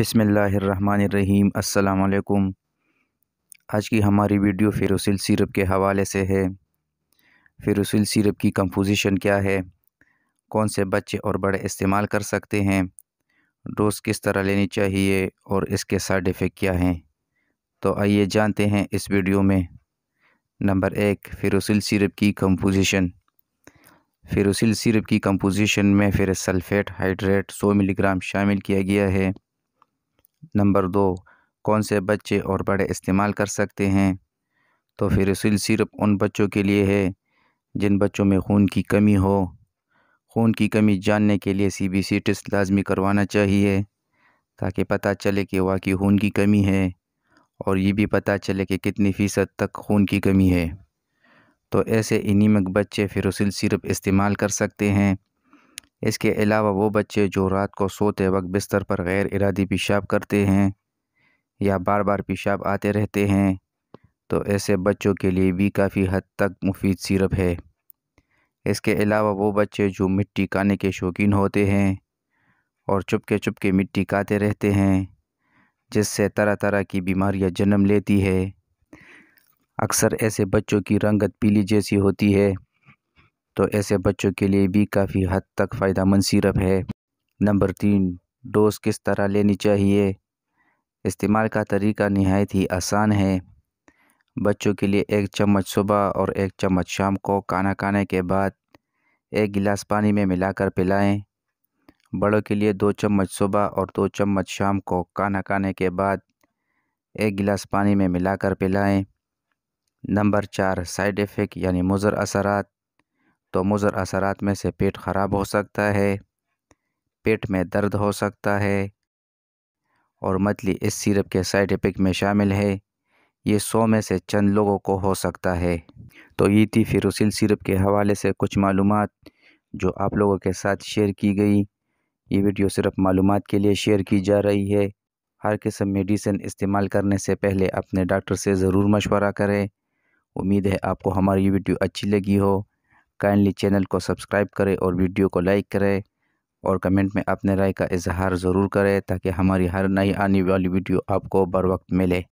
बिसमीम् अल्लाम आज की हमारी वीडियो फेरोसिल सिरप के हवाले से है फेरोसिल सिरप की कंपोजिशन क्या है कौन से बच्चे और बड़े इस्तेमाल कर सकते हैं डोज किस तरह लेनी चाहिए और इसके साइड इफ़ेक्ट क्या हैं तो आइए जानते हैं इस वीडियो में नंबर एक फेरोसिल सिरप की कंपोजिशन फेरोसिल सिरप की कंपोजिशन में फेरसल्फेट हाइड्रेट 100 मिलीग्राम शामिल किया गया है नंबर दो कौन से बच्चे और बड़े इस्तेमाल कर सकते हैं तो फिर फेरसिल सिर्फ उन बच्चों के लिए है जिन बच्चों में खून की कमी हो खून की कमी जानने के लिए सी बी सी टेस्ट लाजमी करवाना चाहिए ताकि पता चले कि वाकई खून की कमी है और ये भी पता चले कि कितनी फ़ीसद तक खून की कमी है तो ऐसे इनिमक बच्चे फेरोसिल सिरप इस्तेमाल कर सकते हैं इसके अलावा वो बच्चे जो रात को सोते वक्त बिस्तर पर गैर इरादी पेशाब करते हैं या बार बार पेशाब आते रहते हैं तो ऐसे बच्चों के लिए भी काफ़ी हद तक मुफीद सिरप है इसके अलावा वो बच्चे जो मिट्टी काने के शौकीन होते हैं और चुपके चुपके मिट्टी काते रहते हैं जिससे तरह तरह की बीमारियां जन्म लेती है अक्सर ऐसे बच्चों की रंगत पीली जैसी होती है तो ऐसे बच्चों के लिए भी काफ़ी हद तक फ़ायदा सिरप है नंबर तीन डोज किस तरह लेनी चाहिए इस्तेमाल का तरीका नहायत ही आसान है बच्चों के लिए एक चम्मच सुबह और एक चम्मच शाम को खाना खाने के बाद एक गिलास पानी में मिलाकर पिलाएं बड़ों के लिए दो चम्मच सुबह और दो चम्मच शाम को खाना खाने के बाद एक गिलास पानी में मिलाकर पिलाएं नंबर चार साइड इफ़ेक्ट यानी मुज़र असरात तो मुज़र असरात में से पेट ख़राब हो सकता है पेट में दर्द हो सकता है और मतली इस सिरप के साइड इफेक्ट में शामिल है ये सौ में से चंद लोगों को हो सकता है तो ये थी उसी सिरप के हवाले से कुछ मालूम जो आप लोगों के साथ शेयर की गई ये वीडियो सिर्फ मालूम के लिए शेयर की जा रही है हर किस्म मेडिसिन इस्तेमाल करने से पहले अपने डॉक्टर से ज़रूर मशवरा करें उम्मीद है आपको हमारी वीडियो अच्छी लगी हो काइंडली चैनल को सब्सक्राइब करें और वीडियो को लाइक करें और कमेंट में अपने राय का इजहार ज़रूर करें ताकि हमारी हर नई आने वाली वीडियो आपको बर वक्त मिले